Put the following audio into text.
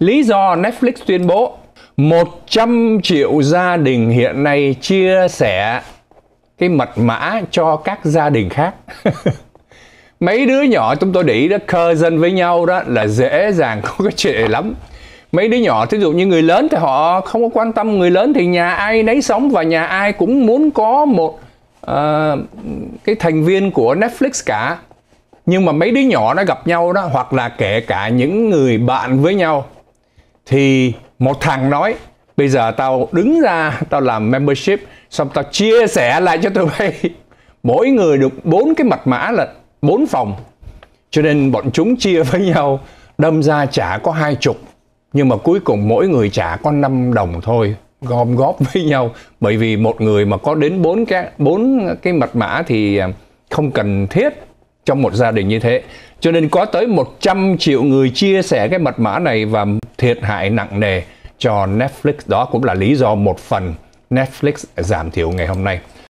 Lý do Netflix tuyên bố 100 triệu gia đình hiện nay chia sẻ cái mật mã cho các gia đình khác. Mấy đứa nhỏ chúng tôi để ý đó, dân với nhau đó là dễ dàng có cái chuyện lắm. Mấy đứa nhỏ, thí dụ như người lớn thì họ không có quan tâm người lớn thì nhà ai nấy sống và nhà ai cũng muốn có một uh, cái thành viên của Netflix cả nhưng mà mấy đứa nhỏ nó gặp nhau đó hoặc là kể cả những người bạn với nhau thì một thằng nói bây giờ tao đứng ra tao làm membership xong tao chia sẻ lại cho tụi bay mỗi người được bốn cái mật mã là bốn phòng cho nên bọn chúng chia với nhau đâm ra trả có hai chục nhưng mà cuối cùng mỗi người trả có 5 đồng thôi gom góp với nhau bởi vì một người mà có đến bốn cái bốn cái mật mã thì à, không cần thiết trong một gia đình như thế cho nên có tới 100 triệu người chia sẻ cái mật mã này và thiệt hại nặng nề cho Netflix. Đó cũng là lý do một phần Netflix giảm thiểu ngày hôm nay.